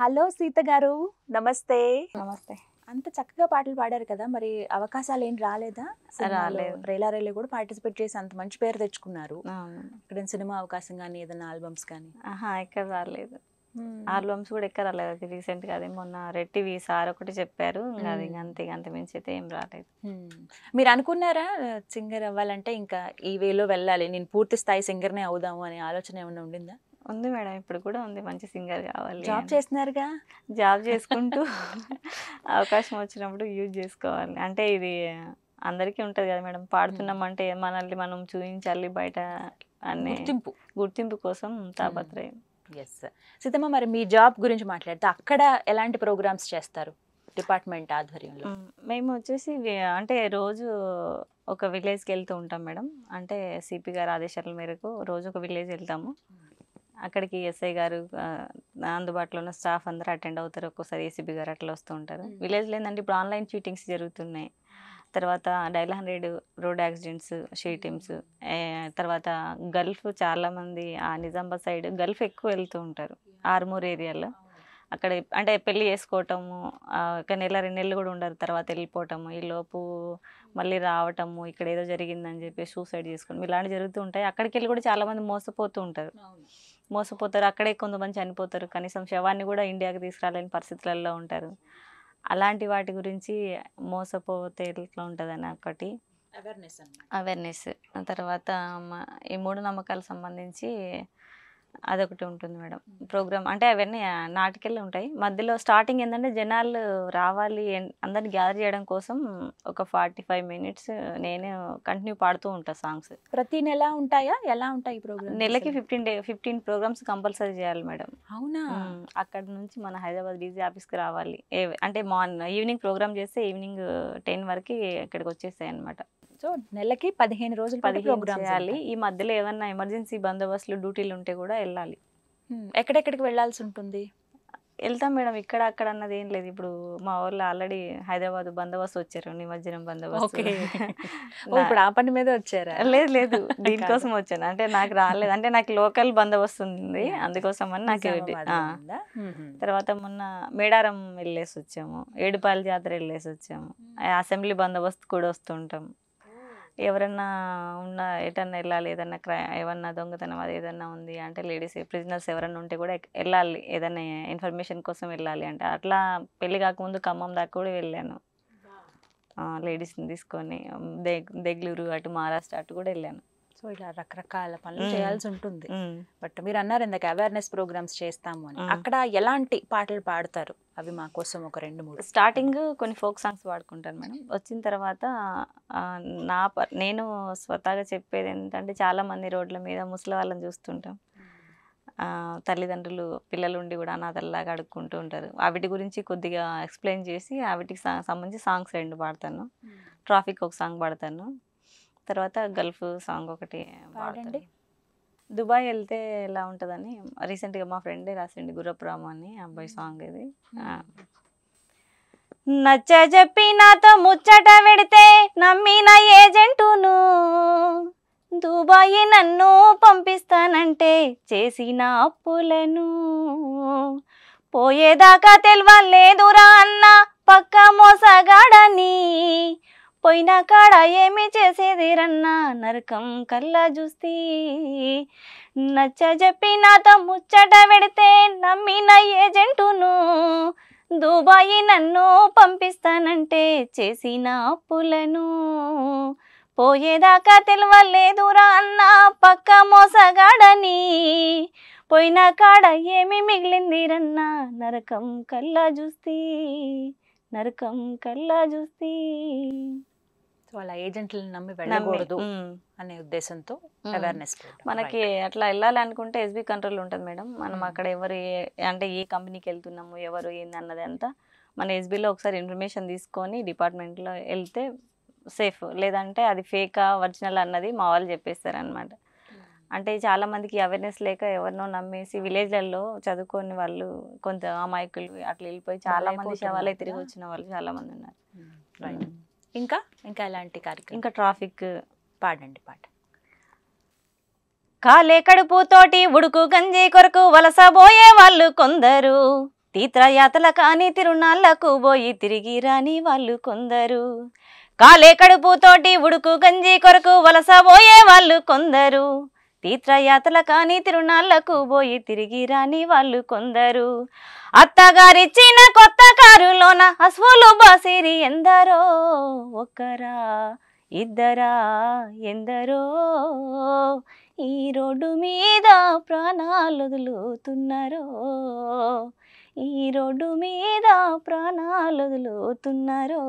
hello Sita గారు నమస్తే నమస్తే అంత చక్కగా పాటలు పాడారు కదా మరి అవకాశాలు ఏం రాలేదా రాలేదు రైలా రైలు కూడా పార్టిసిపేట్ చేసి అంత మంచి పేరు తెచ్చుకున్నారు ఇక్కడ సినిమా అవకాశం కానీ ఏదైనా ఆల్బమ్స్ కానీ ఆహా ఎక్కడ రాలేదు ఆల్బమ్స్ కూడా ఎక్కడ రాలేదు అది రీసెంట్ గా అదే మొన్న రెట్టి సార్ ఒకటి చెప్పారు అది అంతే అంత మించి అయితే ఏం రాలేదు మీరు అనుకున్నారా సింగర్ అవ్వాలంటే ఇంకా ఈ వేలో వెళ్ళాలి నేను పూర్తి స్థాయి సింగర్నే అవుదాము అనే ఆలోచన ఏమైనా ఉండిందా ఉంది మేడం ఇప్పుడు కూడా ఉంది మంచి సింగర్ కావాలి జాబ్ చేస్తున్నారుగా జాబ్ చేసుకుంటూ అవకాశం వచ్చినప్పుడు యూజ్ చేసుకోవాలి అంటే ఇది అందరికీ ఉంటుంది కదా మేడం పాడుతున్నాం అంటే మనల్ని మనం చూపించాలి బయట అనే గుర్తింపు గుర్తింపు కోసం తాపత్రయం ఎస్ సీతమ్మ మరి మీ జాబ్ గురించి మాట్లాడితే అక్కడ ఎలాంటి ప్రోగ్రామ్స్ చేస్తారు డిపార్ట్మెంట్ ఆధ్వర్యంలో మేము వచ్చేసి అంటే రోజు ఒక విలేజ్కి వెళ్తూ ఉంటాం మేడం అంటే సిపి గారు ఆదేశాల మేరకు రోజు ఒక విలేజ్ వెళ్తాము అక్కడికి ఎస్ఐ గారు అందుబాటులో ఉన్న స్టాఫ్ అందరూ అటెండ్ అవుతారు ఒక్కోసారి ఏసీబీ గారు అట్లా వస్తూ ఉంటారు విలేజ్లో ఏంటంటే ఇప్పుడు ఆన్లైన్ షూటింగ్స్ జరుగుతున్నాయి తర్వాత డైల్ హండ్రెడ్ రోడ్ యాక్సిడెంట్స్ షీటిమ్స్ తర్వాత గల్ఫ్ చాలామంది ఆ నిజామాబాద్ సైడ్ గల్ఫ్ ఎక్కువ వెళ్తూ ఉంటారు ఆర్మూర్ ఏరియాలో అక్కడ అంటే పెళ్ళి చేసుకోవటము ఒక నెల రెండు నెలలు కూడా ఉండరు తర్వాత వెళ్ళిపోవటము ఈలోపు మళ్ళీ రావటము ఇక్కడ ఏదో జరిగిందని చెప్పి సూసైడ్ చేసుకోవడం ఇలాంటి జరుగుతూ ఉంటాయి అక్కడికి వెళ్ళి కూడా చాలామంది మోసపోతూ ఉంటారు మోసపోతారు అక్కడే కొంతమంది చనిపోతారు కనీసం శవాన్ని కూడా ఇండియాకి తీసుకురాలేని పరిస్థితులలో ఉంటారు అలాంటి వాటి గురించి మోసపోతే ఎట్లా ఉంటుందని ఒకటి అవేర్నెస్ అవేర్నెస్ తర్వాత ఈ నమ్మకాలకు సంబంధించి అదొకటి ఉంటుంది మేడం ప్రోగ్రామ్ అంటే అవన్నీ నాటికల్లో ఉంటాయి మధ్యలో స్టార్టింగ్ ఏంటంటే జనాలు రావాలి అందరిని గ్యాదర్ చేయడం కోసం ఒక ఫార్టీ ఫైవ్ మినిట్స్ నేను కంటిన్యూ పాడుతూ ఉంటాను సాంగ్స్ ప్రతి నెల ఉంటాయా ఎలా ఉంటాయి ప్రోగ్రామ్ నెలకి fifteen day fifteen programmes compulsory చేయాలి మేడం అవునా అక్కడ నుంచి మన హైదరాబాద్ డీజీ ఆఫీస్కి రావాలి అంటే మార్నింగ్ ఈవినింగ్ ప్రోగ్రామ్ చేస్తే ఈవినింగ్ టెన్ వరకు ఇక్కడికి వచ్చేసాయి అనమాట సో నెలకి పదిహేను రోజులు పదిహేను చేయాలి ఈ మధ్యలో ఏమన్నా ఎమర్జెన్సీ బందోబస్తులు డ్యూటీలు ఉంటే కూడా వెళ్ళాలి ఎక్కడెక్కడికి వెళ్ళాల్సి ఉంటుంది వెళ్తాం మేడం ఇక్కడ అక్కడ అన్నది ఏం లేదు ఇప్పుడు మా ఊర్లో ఆల్రెడీ హైదరాబాద్ బందోబస్తు వచ్చారు నిమజ్జనం బందోబస్తు ఇప్పుడు ఆ పని మీద వచ్చారా లేదు లేదు దీనికోసం వచ్చాను అంటే నాకు రాలేదు అంటే నాకు లోకల్ బందోబస్తు ఉంది అందుకోసం అని నాకు తర్వాత మొన్న మేడారం వెళ్ళేసి వచ్చాము ఏడుపాయల జాతర వెళ్ళేసి వచ్చాము అసెంబ్లీ బందోబస్తు కూడా వస్తుంటాం ఎవరన్నా ఉన్న ఎటన్నా వెళ్ళాలి ఏదన్నా క్రై ఏమన్నా దొంగతనం అది ఏదన్నా ఉంది అంటే లేడీస్ ప్రిజినల్స్ ఎవరన్నా ఉంటే కూడా వెళ్ళాలి ఏదన్నా ఇన్ఫర్మేషన్ కోసం వెళ్ళాలి అంటే అట్లా పెళ్ళి కాకముందు ఖమ్మం దాకా కూడా వెళ్ళాను లేడీస్ని తీసుకొని దెగ్ దెగ్లూరు అటు మహారాష్ట్ర అటు కూడా వెళ్ళాను సో ఇలా రకరకాల పనులు చేయాల్సి ఉంటుంది బట్ మీరు అన్నారు ఇందాక అవేర్నెస్ ప్రోగ్రామ్స్ చేస్తాము అని అక్కడ ఎలాంటి పాటలు పాడతారు అవి మా కోసం ఒక రెండు మూడు స్టార్టింగ్ కొన్ని ఫోక్ సాంగ్స్ పాడుకుంటాను మేడం వచ్చిన తర్వాత నా నేను స్వతహాగా చెప్పేది ఏంటంటే చాలామంది రోడ్ల మీద ముసలి వాళ్ళని చూస్తుంటాం తల్లిదండ్రులు పిల్లలు ఉండి కూడా అనాథల్లాగా అడుక్కుంటూ ఉంటారు వాటి గురించి కొద్దిగా ఎక్స్ప్లెయిన్ చేసి వాటికి సంబంధించి సాంగ్స్ రెండు పాడతాను ట్రాఫిక్ ఒక సాంగ్ పాడతాను తర్వాత గల్ఫ్ సాంగ్ ఒకటి పాడండి దుబాయ్ వెళ్తే ఎలా ఉంటుందని రీసెంట్గా మా ఫ్రెండే రాసిండి గుర్రపురామ అని అబ్బాయి సాంగ్ ఇది నచ్చ చెప్పి నాతో ముచ్చట పెడితే నమ్మిన ఏజెంటును దుబాయి నన్ను పంపిస్తానంటే చేసిన అప్పులను పోయేదాకా తెలియలేదురా అన్న పక్క మోసగాడని పోయినా కాడ ఏమి చేసేది రన్నా నరకం కల్లా చూస్తే నచ్చ చెప్పి నాతో ముచ్చట పెడితే నమ్మిన ఏజెంటును దుబాయి నన్ను పంపిస్తానంటే చేసిన అప్పులను పోయేదాకా తెలవలేదురా అన్న పక్క మోసగాడని పోయిన కాడ ఏమి మిగిలింది రన్నా నరకం కల్లా చూస్తీ నరకం కల్లా చూస్తీ వాళ్ళ ఏజెంట్లను నమ్మి వెళ్ళకూడదు అనే ఉద్దేశంతో అవేర్నెస్ మనకి అట్లా వెళ్ళాలి అనుకుంటే ఎస్బీ కంట్రోల్ ఉంటుంది మేడం మనం అక్కడ ఎవరు అంటే ఏ కంపెనీకి వెళ్తున్నాము ఎవరు ఏంది అన్నది అంతా మన ఎస్బీలో ఒకసారి ఇన్ఫర్మేషన్ తీసుకొని డిపార్ట్మెంట్లో వెళ్తే సేఫ్ లేదంటే అది ఫేకా ఒరిజినల్ అన్నది మా వాళ్ళు చెప్పేస్తారనమాట అంటే చాలామందికి అవేర్నెస్ లేక ఎవరినో నమ్మేసి విలేజ్లలో చదువుకొని వాళ్ళు కొంత అమాయకులు అట్లా వెళ్ళిపోయి చాలామంది శవాలే తిరిగి వచ్చిన వాళ్ళు చాలామంది ఉన్నారు రైట్ ఇంకా ఇంకా ఎలాంటి కార్యక్రమం ఇంకా ట్రాఫిక్ పాడండి పాట కాలే కడుపుతోటి ఉడుకు గంజి కొరకు వలసబోయే వాళ్ళు కొందరు తీర్థయాత్రల కాని తిరునాళ్లకు పోయి తిరిగి రాని వాళ్ళు కొందరు కాలే కడుపుతోటి ఉడుకు గంజి కొరకు వలసబోయే వాళ్ళు కొందరు తీర్థయాత్ర కానీ తిరునాళ్లకు పోయి తిరిగి రాని వాళ్ళు కొందరు అత్తగారిచ్చిన కొత్త కారులోన అశ్వులు బసిరి ఎందరో ఒకరా ఇద్దరా ఎందరో ఈ రోడ్డు మీద ప్రాణాలు వదులుతున్నారో ఈ రోడ్డు మీద ప్రాణాలు వదులుతున్నారో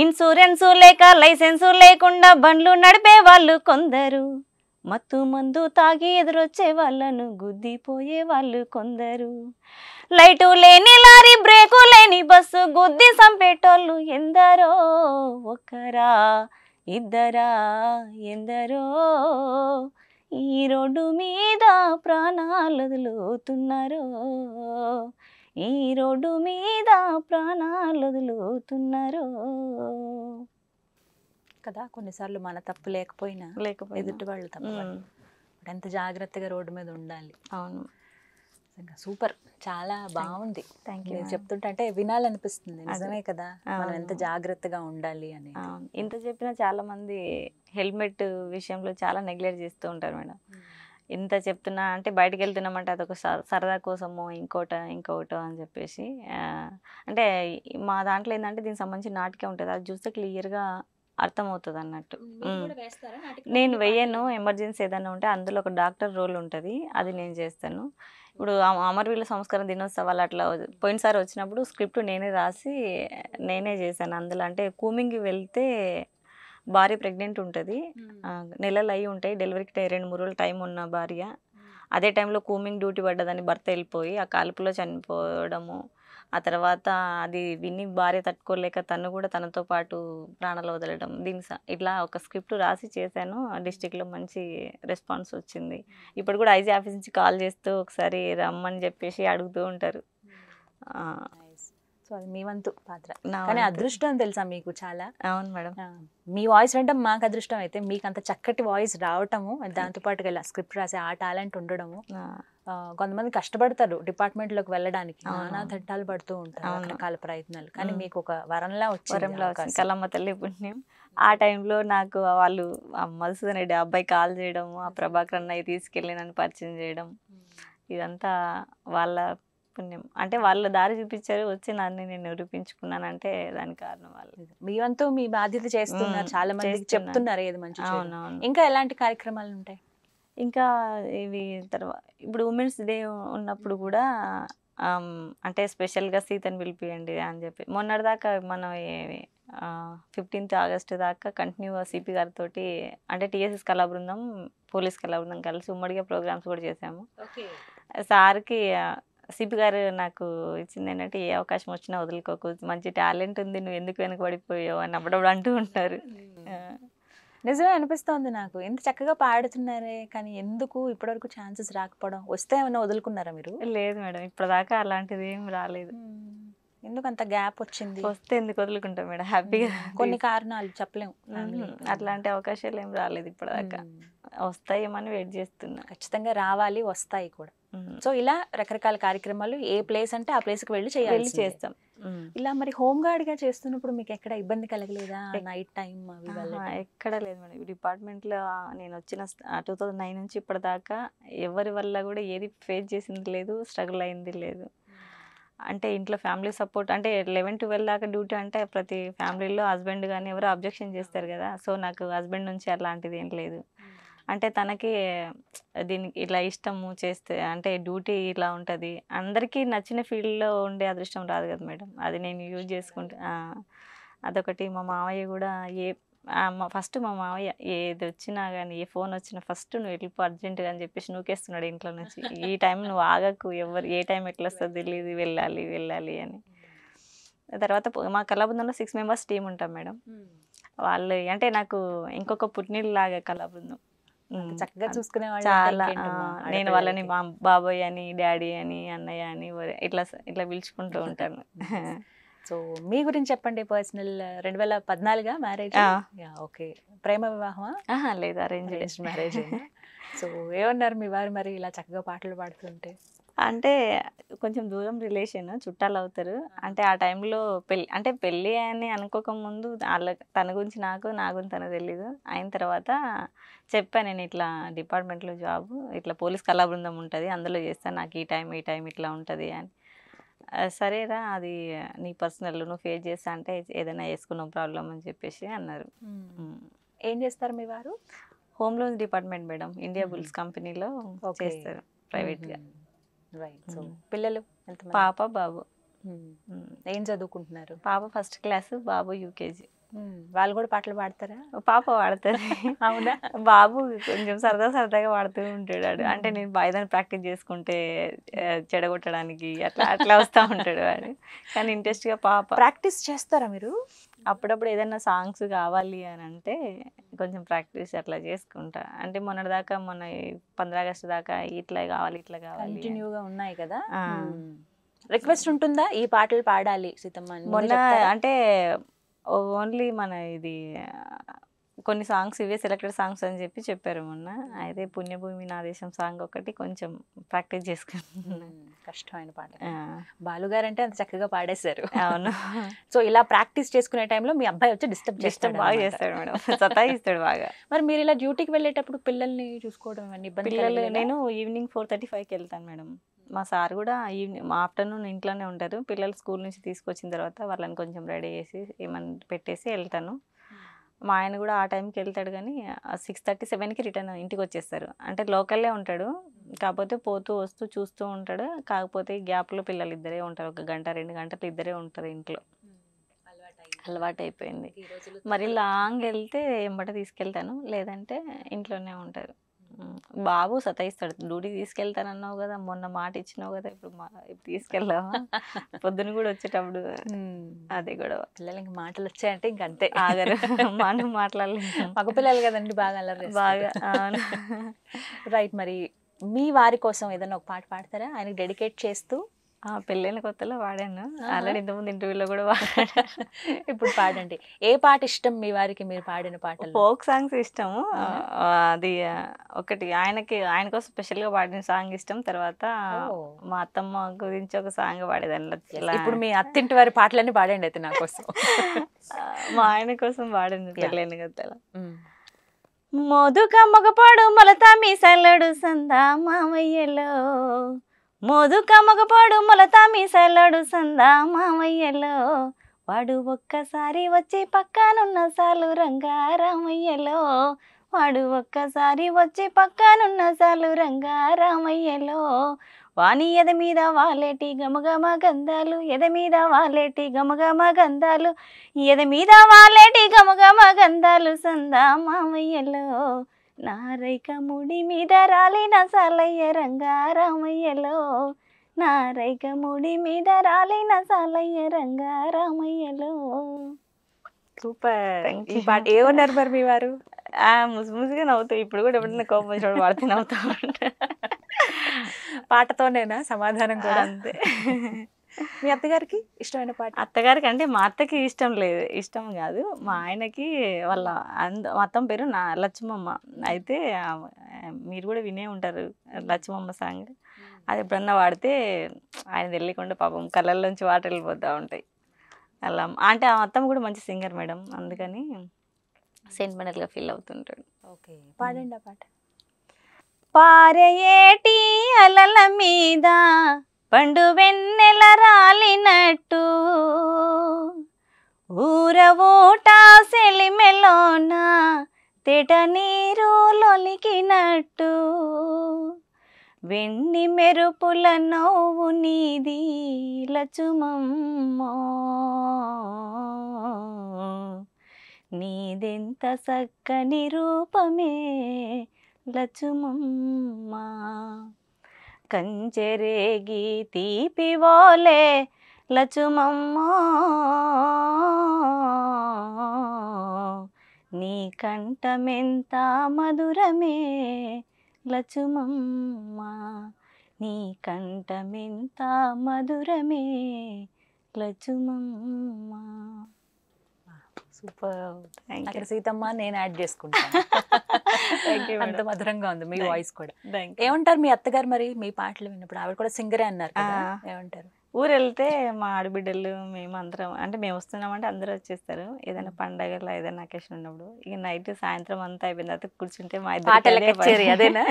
ఇన్సూరెన్సు లేక లైసెన్సు లేకుండా బండ్లు నడిపే వాళ్ళు కొందరు మత్తు మందు తాగి ఎదురొచ్చే వాళ్ళను గుద్దిపోయే వాళ్ళు కొందరు లైటు లేని లారీ బ్రేకు లేని బస్సు గుద్ది సంపేటోళ్ళు ఎందరో ఒకరా ఇద్దరా ఎందరో ఈ రోడ్డు మీద ప్రాణాలు వదులుతున్నారో ఈ రోడ్డు మీద ప్రాణాలు వదులుతున్నారు కదా కొన్నిసార్లు మన తప్పు లేకపోయినా లేకపోయినా ఎదుటి వాళ్ళు తప్పు ఎంత జాగ్రత్తగా రోడ్డు మీద ఉండాలి అవును సూపర్ చాలా బాగుంది థ్యాంక్ యూ చెప్తుంటే అంటే వినాలనిపిస్తుంది నిజమే కదా మనం ఎంత జాగ్రత్తగా ఉండాలి అని ఇంత చెప్పినా చాలా మంది హెల్మెట్ విషయంలో చాలా నెగ్లెక్ట్ చేస్తూ ఉంటారు మేడం ఇంత చెప్తున్నా అంటే బయటకు వెళ్తున్నామంటే అదొక సరదా కోసము ఇంకోట ఇంకోటో అని చెప్పేసి అంటే మా దాంట్లో ఏంటంటే దీనికి సంబంధించి నాటికే ఉంటుంది అది చూస్తే క్లియర్గా అర్థమవుతుంది అన్నట్టు నేను వెయ్యను ఎమర్జెన్సీ ఏదైనా ఉంటే అందులో ఒక డాక్టర్ రోల్ ఉంటుంది అది నేను చేస్తాను ఇప్పుడు అమరవీరుల సంస్కరణ దినోత్సవాలు అట్లా పోయినసారి వచ్చినప్పుడు స్క్రిప్ట్ నేనే రాసి నేనే చేశాను అందులో అంటే కూమింగ్కి వెళ్తే భార్య ప్రెగ్నెంట్ ఉంటుంది నెలలు అయి ఉంటాయి డెలివరీకి రెండు మూడు రోజులు టైం ఉన్న భార్య అదే టైంలో కూమింగ్ డ్యూటీ పడ్డదని భర్త వెళ్ళిపోయి ఆ కాల్పులో చనిపోవడము ఆ తర్వాత అది విని భార్య తట్టుకోలేక తను కూడా తనతో పాటు ప్రాణాలు వదలడం దీని ఇట్లా ఒక స్క్రిప్ట్ రాసి చేశాను ఆ డిస్టిక్లో మంచి రెస్పాన్స్ వచ్చింది ఇప్పుడు కూడా ఐజీ ఆఫీస్ నుంచి కాల్ చేస్తూ ఒకసారి రమ్మని చెప్పేసి అడుగుతూ ఉంటారు సో అది మీ వంతు పాత్ర కానీ అదృష్టం తెలుసా మీకు చాలా అవును మేడం మీ వాయిస్ వినడం మాకు అదృష్టం అయితే మీకు అంత చక్కటి వాయిస్ రావటము దాంతోపాటు గల స్క్రిప్ట్ రాసే ఆ టాలెంట్ ఉండడము కొంతమంది కష్టపడతారు డిపార్ట్మెంట్లోకి వెళ్ళడానికి నానా తంటాలు పడుతూ ఉంటారు రకరకాల ప్రయత్నాలు కానీ మీకు ఒక వరంలా వచ్చి కలమ్మ తల్లి పుణ్యం ఆ టైంలో నాకు వాళ్ళు మధుసూదన్ రెడ్డి అబ్బాయి కాల్ చేయడం ఆ ప్రభాకర్ అన్నయ్య తీసుకెళ్ళి నన్ను పరిచయం చేయడం ఇదంతా వాళ్ళ పుణ్యం అంటే వాళ్ళు దారి చూపించారు వచ్చి నన్ను నేను నిరూపించుకున్నాను అంటే దాని కారణం వాళ్ళు మీ వంతు మీ బాధ్యత చేస్తున్నారు చాలా మందికి చెప్తున్నారు ఏది మంచి ఇంకా ఎలాంటి కార్యక్రమాలు ఉంటాయి ఇంకా ఇవి తర్వాత ఇప్పుడు ఉమెన్స్ డే ఉన్నప్పుడు కూడా అంటే స్పెషల్గా సీతను పిలిపియండి అని చెప్పి మొన్నటిదాకా మనం ఫిఫ్టీన్త్ ఆగస్ట్ దాకా కంటిన్యూగా సిపి గారితో అంటే టీఎస్ఎస్ కళా బృందం పోలీస్ కళా బృందం కలిసి ఉమ్మడిగా ప్రోగ్రామ్స్ కూడా చేసాము సార్కి సిపి గారు నాకు ఇచ్చింది ఏంటంటే ఏ అవకాశం వచ్చినా వదులుకోకు మంచి టాలెంట్ ఉంది నువ్వు ఎందుకు వెనకబడిపోయావు అని అప్పుడప్పుడు అంటూ ఉంటారు నిజమే అనిపిస్తోంది నాకు ఎంత చక్కగా పాడుతున్నారే కానీ ఎందుకు ఇప్పటివరకు ఛాన్సెస్ రాకపోవడం వస్తే ఏమైనా వదులుకున్నారా మీరు లేదు మేడం ఇప్పటిదాకా అలాంటిది ఏం రాలేదు ఎందుకంత గ్యాప్ వచ్చింది వస్తే ఎందుకు వదులుకుంటాం మేడం హ్యాపీగా కొన్ని కారణాలు చెప్పలేము అట్లాంటి అవకాశాలు ఏం రాలేదు ఇప్పటిదాకా వస్తాయేమని వెయిట్ చేస్తున్నా ఖచ్చితంగా రావాలి వస్తాయి కూడా సో ఇలా రకరకాల కార్యక్రమాలు ఏ ప్లేస్ అంటే ఆ ప్లేస్ కి వెళ్ళి చేయాలి చేస్తాం ఇలా మరి హోమ్ గార్డ్ గా చేస్తున్నప్పుడు మీకు ఎక్కడ ఇబ్బంది కలగలేదా నైట్ టైం ఎక్కడ లేదు మేడం డిపార్ట్మెంట్ లో నేను వచ్చిన టూ థౌసండ్ నైన్ నుంచి ఇప్పటిదాకా ఎవరి వల్ల కూడా ఏది ఫేస్ చేసింది లేదు స్ట్రగుల్ అయింది లేదు అంటే ఇంట్లో ఫ్యామిలీ సపోర్ట్ అంటే లెవెన్ ట్వెల్వ్ దాకా డ్యూటీ అంటే ప్రతి ఫ్యామిలీలో హస్బెండ్ కానీ ఎవరు అబ్జెక్షన్ చేస్తారు కదా సో నాకు హస్బెండ్ నుంచి అలాంటిది ఏం లేదు అంటే తనకి దీనికి ఇలా ఇష్టము చేస్తే అంటే డ్యూటీ ఇలా ఉంటుంది అందరికీ నచ్చిన ఫీల్డ్లో ఉండే అదృష్టం రాదు కదా మేడం అది నేను యూజ్ చేసుకుంటా అదొకటి మా మామయ్య కూడా ఏ ఫస్ట్ మా మామయ్య ఏది వచ్చినా కానీ ఏ ఫోన్ వచ్చినా ఫస్ట్ నువ్వు వెళ్ళిపో అర్జెంటుగా అని చెప్పేసి నూకేస్తున్నాడు ఇంట్లో నుంచి ఈ టైం నువ్వు ఆగకు ఎవరు ఏ టైం ఎట్లా వస్తుంది తెలియదు వెళ్ళాలి వెళ్ళాలి అని తర్వాత మా కళాబృందంలో సిక్స్ మెంబర్స్ టీం ఉంటాం మేడం వాళ్ళు అంటే నాకు ఇంకొక లాగా కళాబృందం చక్కగా చూసుకునే చాలా నేను వాళ్ళని బాబోయ్ అని డాడీ అని అన్నయ్య అని ఇట్లా ఇట్లా పిలుచుకుంటూ ఉంటాను సో మీ గురించి చెప్పండి పర్సనల్ రెండు వేల పద్నాలుగా మ్యారేజ్ ఓకే ప్రేమ వివాహమా లేదు అరేంజ్ మ్యారేజ్ సో ఏమన్నారు మీ వారు మరి ఇలా చక్కగా పాటలు పాడుతుంటే అంటే కొంచెం దూరం రిలేషన్ చుట్టాలు అవుతారు అంటే ఆ టైంలో పెళ్ళి అంటే పెళ్ళి అని అనుకోకముందు వాళ్ళ తన గురించి నాకు నా గురించి తన తెలీదు అయిన తర్వాత చెప్పాను నేను ఇట్లా డిపార్ట్మెంట్లో జాబ్ ఇట్లా పోలీస్ కళా బృందం ఉంటుంది అందులో చేస్తాను నాకు ఈ టైం ఈ టైం ఇట్లా ఉంటుంది అని సరేరా అది నీ పర్సనల్ నువ్వు ఫేస్ చేస్తా అంటే ఏదైనా వేసుకున్నావు ప్రాబ్లం అని చెప్పేసి అన్నారు ఏం చేస్తారు మీ వారు home loans department madam Indiabulls కంపెనీలో చేస్తారు ప్రైవేట్ గా పిల్లలు పాప బాబు ఏం చదువుకుంటున్నారు పాప ఫస్ట్ క్లాస్ బాబు యూకేజీ వాళ్ళు కూడా పాటలు పాడతారా పాప పాడతారు అవునా బాబు కొంచెం సరదా సరదాగా పాడుతూ ఉంటాడు అంటే నేను బాయిదాన్ని ప్రాక్టీస్ చేసుకుంటే చెడగొట్టడానికి అట్లా అట్లా వస్తూ ఉంటాడు వాడు కానీ ఇంట్రెస్ట్గా పాప ప్రాక్టీస్ చేస్తారా మీరు అప్పుడప్పుడు ఏదైనా సాంగ్స్ కావాలి అని అంటే కొంచెం ప్రాక్టీస్ అట్లా చేసుకుంటా అంటే మొన్నటిదాకా మొన్న పంద్రా ఆగస్టు దాకా ఇట్లా కావాలి ఇట్లా కావాలి కంటిన్యూగా ఉన్నాయి కదా రిక్వెస్ట్ ఉంటుందా ఈ పాటలు పాడాలి సీతమ్మ మొన్న అంటే ఓన్లీ మన ఇది కొన్ని సాంగ్స్ ఇవే సెలెక్టెడ్ సాంగ్స్ అని చెప్పి చెప్పారు మొన్న అయితే పుణ్యభూమి నా దేశం సాంగ్ ఒకటి కొంచెం ప్రాక్టీస్ చేసుకుంటున్నాను కష్టమైన పాట బాలుగారు అంటే అంత చక్కగా పాడేశారు అవును సో ఇలా ప్రాక్టీస్ చేసుకునే టైంలో మీ అబ్బాయి వచ్చి డిస్టర్బ్ చేస్తాం బాగా చేస్తాడు మేడం సతాయిస్తాడు బాగా మరి మీరు ఇలా డ్యూటీకి వెళ్ళేటప్పుడు పిల్లల్ని చూసుకోవడం ఇబ్బంది నేను ఈవినింగ్ ఫోర్ థర్టీ ఫైవ్కి వెళ్తాను మేడం మా సార్ కూడా ఈవినింగ్ ఆఫ్టర్నూన్ ఇంట్లోనే ఉంటారు పిల్లలు స్కూల్ నుంచి తీసుకొచ్చిన తర్వాత వాళ్ళని కొంచెం రెడీ చేసి ఏమన్నా పెట్టేసి వెళ్తాను మా ఆయన కూడా ఆ టైంకి వెళ్తాడు కానీ సిక్స్ థర్టీ సెవెన్కి రిటర్న్ ఇంటికి వచ్చేస్తారు అంటే లోకల్లే ఉంటాడు కాకపోతే పోతూ వస్తూ చూస్తూ ఉంటాడు కాకపోతే గ్యాప్లో పిల్లలు ఇద్దరే ఉంటారు ఒక గంట రెండు గంటలు ఇద్దరే ఉంటారు ఇంట్లో అలవాటు అయిపోయింది మరి లాంగ్ వెళ్తే ఎంబట తీసుకెళ్తాను లేదంటే ఇంట్లోనే ఉంటారు బాబు సతాయిస్తాడు డ్యూటీ తీసుకెళ్తానన్నావు కదా మొన్న మాట ఇచ్చినావు కదా ఇప్పుడు మా ఇప్పుడు తీసుకెళ్ళావా పొద్దున కూడా వచ్చేటప్పుడు అదే గొడవ పిల్లలకి మాటలు వచ్చాయంటే ఇంక అంతే ఆగరు మనం మాట్లాడలేదు మగపిల్లలు కదండి బాగా అల్లరి బాగా రైట్ మరి మీ వారి కోసం ఏదైనా ఒక పాట పాడతారా ఆయనకు డెడికేట్ చేస్తూ ఆ పెళ్ళైన కొత్తలో వాడాను ఆల్రెడీ ఇంతకుముందు ఇంటర్వ్యూలో కూడా వాడాను ఇప్పుడు పాడండి ఏ పాట ఇష్టం మీ వారికి మీరు పాడిన పాట ఫోక్ సాంగ్స్ ఇష్టము అది ఒకటి ఆయనకి ఆయన కోసం స్పెషల్గా పాడిన సాంగ్ ఇష్టం తర్వాత మా అత్తమ్మ గురించి ఒక సాంగ్ పాడేదాన్ని ఇప్పుడు మీ అత్తింటి వారి పాటలన్నీ పాడండి అయితే నా కోసం మా ఆయన కోసం పాడండి పెళ్ళైన కొత్తలో మధుక మగపాడు మలతా మీ సల్లడు సందా మామయ్యలో మోదు కమగపాడు మొలత మీసలడు సందా మామయ్యలో వాడు ఒక్కసారి వచ్చి పక్కనున్న సాలు రంగారామయ్యలో వాడు ఒక్కసారి వచ్చి పక్కనున్న సాలు రంగారామయ్యలో వాణి ఎద మీద వాలేటి గమగమ గంధాలు ఎద మీద వాలేటి గమగమ గంధాలు ఎద మీద వాలేటి గమగమ గంధాలు సందా మామయ్యలో నారైక ముడి మీద రాలిన సాలయ్య రంగారామయ్యలో నారైక ముడి మీద రాలిన సాలయ్య రంగారామయ్యలో సూపర్ ఈ పాట ఏమన్నారు మరి మీ వారు ముసి ముసిగా నవ్వుతావు ఇప్పుడు కూడా ఎప్పుడైనా కోపం వచ్చినప్పుడు వాడితే నవ్వుతా పాటతోనేనా సమాధానం కూడా అంతే మీ అత్తగారికి ఇష్టమైన పాట అత్తగారికి అంటే మా అత్తకి ఇష్టం లేదు ఇష్టం కాదు మా ఆయనకి వాళ్ళ అంద మొత్తం పేరు నా లక్ష్మమ్మ అయితే మీరు కూడా వినే ఉంటారు లక్ష్మమ్మ సాంగ్ అది ఎప్పుడన్నా వాడితే ఆయన తెలియకుండా పాపం కళ్ళల్లోంచి వాటర్ వెళ్ళిపోతూ ఉంటాయి అలా అంటే ఆ అత్తమ్మ కూడా మంచి సింగర్ మేడం అందుకని మెడల్గా ఫీల్ అవుతుంటాడు ఓకే పాడండి ఆ పాట పారేటి అలల మీద పండు వెన్నెల రాలినట్టు ఊర ఊట సెలిమెలోన తెట నీరు లొలికినట్టు వెన్ని మెరుపుల నవ్వు నీది లచుమమ్మో నీదెంత చక్కని రూపమే లచుమమ్మా కంచెరేగి తీపివోలే లచుమమ్మా నీ కంఠమెంత మధురమే లచుమమ్మా నీ కంఠమెంత మధురమే లచుమమ్మా సూపర్ థ్యాంక్ యూ సీతమ్మ నేను యాడ్ చేసుకుంటాను అంత మధురంగా ఉంది మీ వాయిస్ కూడా ఏమంటారు మీ అత్తగారు మరి మీ పాటలు విన్నప్పుడు ఆవిడ కూడా సింగరే అన్నారు ఏమంటారు ఊరు వెళ్తే మా ఆడబిడ్డలు మేము అందరం అంటే మేము వస్తున్నామంటే అందరూ వచ్చేస్తారు ఏదైనా పండగలు ఏదైనా అకేషన్ ఉన్నప్పుడు ఇక నైట్ సాయంత్రం అంతా అయిపోయిన తర్వాత కూర్చుంటే మా ఇద్దరు అదేనా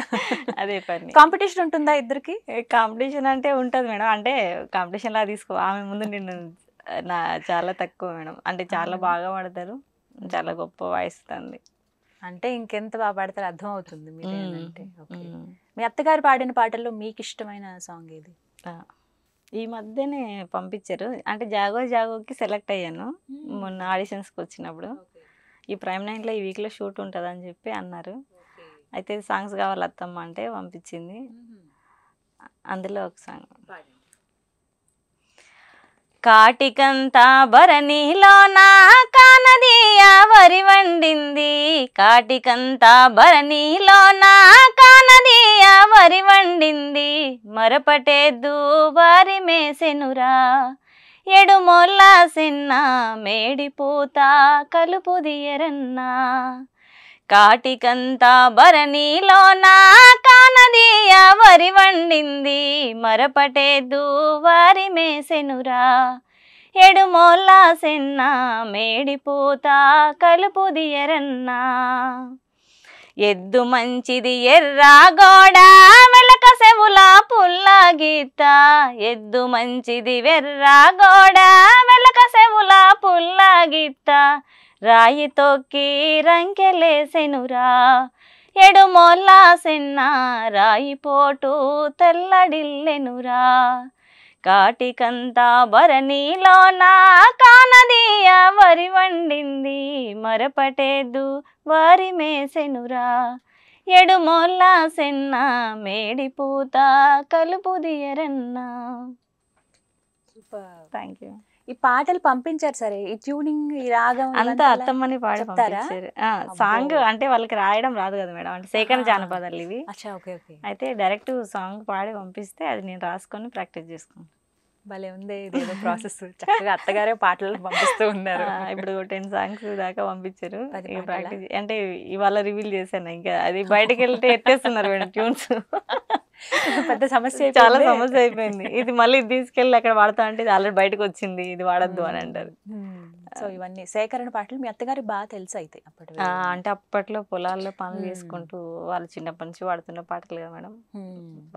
అదే పని కాంపిటీషన్ ఉంటుందా ఇద్దరికి కాంపిటీషన్ అంటే ఉంటుంది మేడం అంటే కాంపిటీషన్ లా తీసుకో ఆమె ముందు నిన్ను నా చాలా తక్కువ మేడం అంటే చాలా బాగా పడతారు చాలా గొప్ప వాయిస్తుంది అంటే ఇంకెంత బాగా పాడతారు అర్థం అవుతుంది మీ అత్తగారు పాడిన పాటల్లో మీకు ఇష్టమైన సాంగ్ ఏది ఈ మధ్యనే పంపించారు అంటే జాగో జాగోకి సెలెక్ట్ అయ్యాను మొన్న ఆడిషన్స్కి వచ్చినప్పుడు ఈ ప్రైమ్ నైన్లో ఈ వీక్లో షూట్ ఉంటుందని చెప్పి అన్నారు అయితే సాంగ్స్ కావాలి అత్తమ్మ అంటే పంపించింది అందులో ఒక సాంగ్ కాటికంతా నా కానది వరి వండింది కాటికంతా నా కానది వరి వండింది మరపటే వారి మేసెనురా ఎడుమొల్లా సిన్న మేడిపూత కలుపుదియరన్నా కాటికంతా నా కానది వరి వండింది మరపటే దూవారి మేసెనురా ఎడుమోల్లా సెన్న మేడిపోతా కలుపు దియరన్నా ఎద్దు మంచిది ఎర్రా గోడ వెలక సెవుల పుల్ల గీత ఎద్దు మంచిది వెర్రా గోడ వెలక సెవుల పుల్ల గీత రాయి తొక్కి రంకెలేసెనురా ఎడుమోల్లా రాయి పోటు తెల్లడిల్లెనురా కాటికంతా భరణిలోన కానదీయ వరి వండింది మరపటేదు వారి మేసెనురా ఎడుమోల్లా మేడి పూత కలుపు దియరన్నా థ్యాంక్ యూ ఈ పాటలు పంపించారు సరే ఈ ట్యూనింగ్ ఈ రాగం అంతా అత్తమ్మని పాట పంపించారు సాంగ్ అంటే వాళ్ళకి రాయడం రాదు కదా మేడం అంటే సేకరణ జానపదాలు ఇవి అయితే డైరెక్ట్ సాంగ్ పాడి పంపిస్తే అది నేను రాసుకొని ప్రాక్టీస్ చేసుకున్నాను భలే ఉంది ఇది ప్రాసెస్ చక్కగా అత్తగారే పాటలు పంపిస్తూ ఉన్నారు ఇప్పుడు టెన్ సాంగ్స్ దాకా పంపించారు ప్రాక్టీస్ అంటే ఇవాళ రివీల్ చేశాను ఇంకా అది బయటకు వెళ్తే ఎత్తేస్తున్నారు మేడం ట్యూన్స్ పెద్ద సమస్య చాలా సమస్య అయిపోయింది ఇది మళ్ళీ తీసుకెళ్ళి అక్కడ వాడతా అంటే ఇది ఆల్రెడీ బయటకు వచ్చింది ఇది వాడద్దు అని అంటారు సో ఇవన్నీ సేకరణ పాటలు మీ అత్తగారి బాగా తెలుసు అయితే అప్పటి అంటే అప్పట్లో పొలాల్లో పనులు చేసుకుంటూ వాళ్ళు చిన్నప్పటి నుంచి వాడుతున్న పాటలు కదా మేడం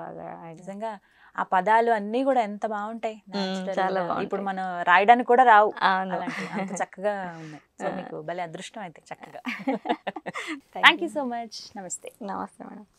బాగా నిజంగా ఆ పదాలు అన్ని కూడా ఎంత బాగుంటాయి చాలా ఇప్పుడు మనం రాయడానికి కూడా రావు చక్కగా ఉన్నాయి మీకు భలే అదృష్టం అయితే చక్కగా థ్యాంక్ యూ సో మచ్ నమస్తే నమస్తే మేడం